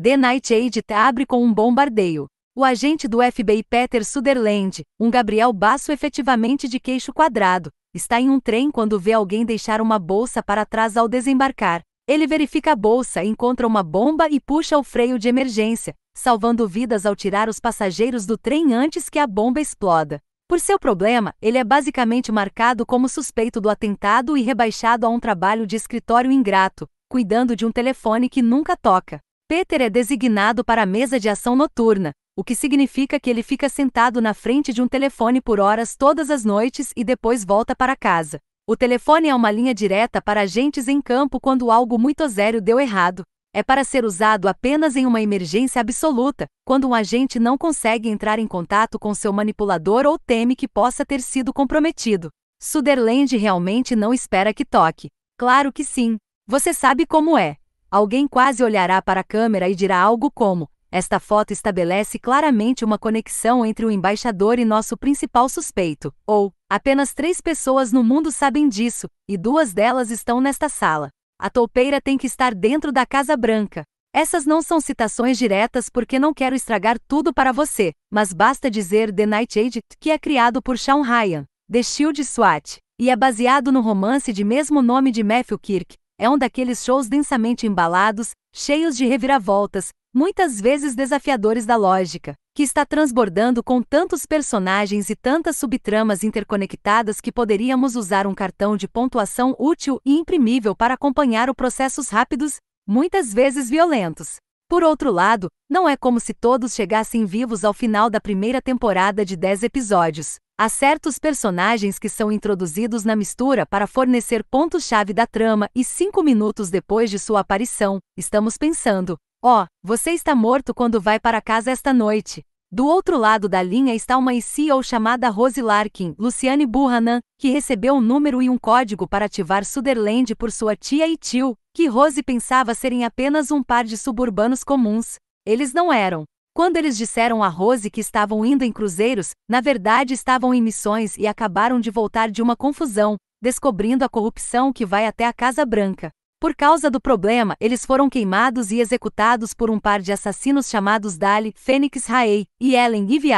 The Night Aid abre com um bombardeio. O agente do FBI Peter Sutherland, um Gabriel Basso efetivamente de queixo quadrado, está em um trem quando vê alguém deixar uma bolsa para trás ao desembarcar. Ele verifica a bolsa, encontra uma bomba e puxa o freio de emergência, salvando vidas ao tirar os passageiros do trem antes que a bomba exploda. Por seu problema, ele é basicamente marcado como suspeito do atentado e rebaixado a um trabalho de escritório ingrato, cuidando de um telefone que nunca toca. Peter é designado para a mesa de ação noturna, o que significa que ele fica sentado na frente de um telefone por horas todas as noites e depois volta para casa. O telefone é uma linha direta para agentes em campo quando algo muito sério deu errado. É para ser usado apenas em uma emergência absoluta, quando um agente não consegue entrar em contato com seu manipulador ou teme que possa ter sido comprometido. Sutherland realmente não espera que toque. Claro que sim. Você sabe como é alguém quase olhará para a câmera e dirá algo como: Esta foto estabelece claramente uma conexão entre o embaixador e nosso principal suspeito. Ou, apenas três pessoas no mundo sabem disso, e duas delas estão nesta sala. A toupeira tem que estar dentro da Casa Branca. Essas não são citações diretas porque não quero estragar tudo para você, mas basta dizer The Night Agent, que é criado por Sean Ryan, The Shield SWAT, e é baseado no romance de mesmo nome de Matthew Kirk, é um daqueles shows densamente embalados, cheios de reviravoltas, muitas vezes desafiadores da lógica, que está transbordando com tantos personagens e tantas subtramas interconectadas que poderíamos usar um cartão de pontuação útil e imprimível para acompanhar o processos rápidos, muitas vezes violentos. Por outro lado, não é como se todos chegassem vivos ao final da primeira temporada de 10 episódios. Há certos personagens que são introduzidos na mistura para fornecer ponto-chave da trama e cinco minutos depois de sua aparição, estamos pensando: ó, oh, você está morto quando vai para casa esta noite. Do outro lado da linha está uma CEO chamada Rose Larkin, Luciane Burhanan, que recebeu um número e um código para ativar Sutherland por sua tia e tio, que Rose pensava serem apenas um par de suburbanos comuns. Eles não eram. Quando eles disseram a Rose que estavam indo em cruzeiros, na verdade estavam em missões e acabaram de voltar de uma confusão, descobrindo a corrupção que vai até a Casa Branca. Por causa do problema, eles foram queimados e executados por um par de assassinos chamados Dali, Fênix Raei e Ellen Eve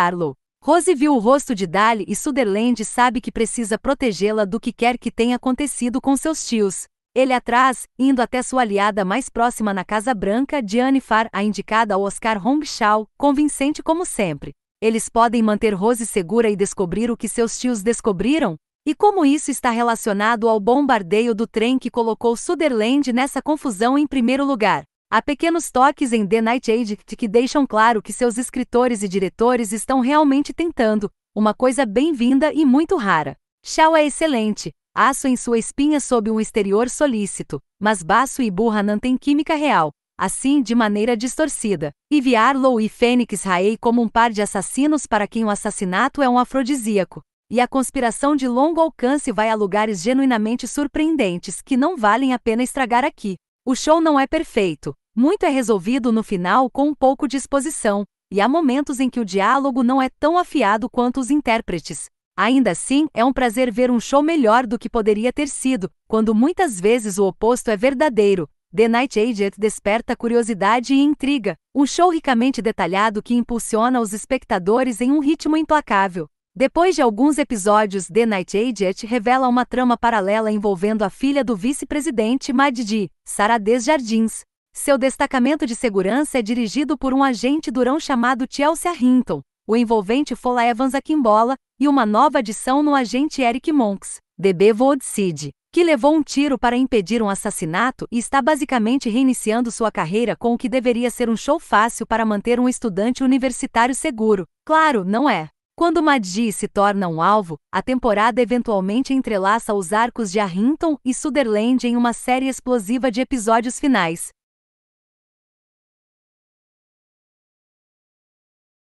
Rose viu o rosto de Dali e Sutherland sabe que precisa protegê-la do que quer que tenha acontecido com seus tios. Ele atrás, indo até sua aliada mais próxima na Casa Branca, Diane Farr, a indicada ao Oscar Hongshao, convincente como sempre. Eles podem manter Rose segura e descobrir o que seus tios descobriram? E como isso está relacionado ao bombardeio do trem que colocou Sutherland nessa confusão em primeiro lugar? Há pequenos toques em The Nightshade que deixam claro que seus escritores e diretores estão realmente tentando, uma coisa bem-vinda e muito rara. Shaw é excelente, Aço em sua espinha sob um exterior solícito, mas baço e burra não tem química real, assim de maneira distorcida. E Viarlow e Fênix Raei como um par de assassinos para quem o assassinato é um afrodisíaco. E a conspiração de longo alcance vai a lugares genuinamente surpreendentes que não valem a pena estragar aqui. O show não é perfeito, muito é resolvido no final com um pouco de exposição, e há momentos em que o diálogo não é tão afiado quanto os intérpretes. Ainda assim, é um prazer ver um show melhor do que poderia ter sido, quando muitas vezes o oposto é verdadeiro. The Night Agent desperta curiosidade e intriga, um show ricamente detalhado que impulsiona os espectadores em um ritmo implacável. Depois de alguns episódios, The Night Agent revela uma trama paralela envolvendo a filha do vice-presidente Maddi, Sarah Desjardins. Seu destacamento de segurança é dirigido por um agente durão chamado Chelsea Hinton, o envolvente Fola Evans Akimbola, e uma nova adição no agente Eric Monks, DB Voodseed, que levou um tiro para impedir um assassinato e está basicamente reiniciando sua carreira com o que deveria ser um show fácil para manter um estudante universitário seguro. Claro, não é. Quando Madji se torna um alvo, a temporada eventualmente entrelaça os arcos de Arrington e Sutherland em uma série explosiva de episódios finais,